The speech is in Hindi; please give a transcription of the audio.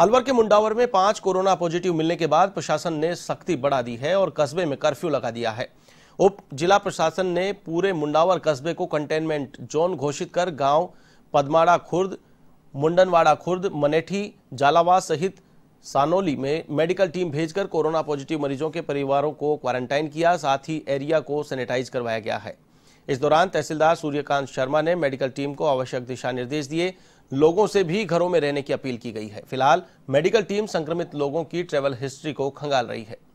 अलवर के मुंडावर में पांच कोरोना पॉजिटिव मिलने के बाद प्रशासन ने सख्ती बढ़ा दी है और कस्बे में कर्फ्यू लगा दिया है उप जिला प्रशासन ने पूरे मुंडावर कस्बे को कंटेनमेंट जोन घोषित कर गांव पदमाड़ा खुर्द मुंडनवाड़ा खुर्द मनेठी जालावास सहित सानोली में मेडिकल टीम भेजकर कोरोना पॉजिटिव मरीजों के परिवारों को क्वारंटाइन किया साथ ही एरिया को सैनिटाइज करवाया गया है इस दौरान तहसीलदार सूर्यकांत शर्मा ने मेडिकल टीम को आवश्यक दिशा निर्देश दिए लोगों से भी घरों में रहने की अपील की गई है फिलहाल मेडिकल टीम संक्रमित लोगों की ट्रेवल हिस्ट्री को खंगाल रही है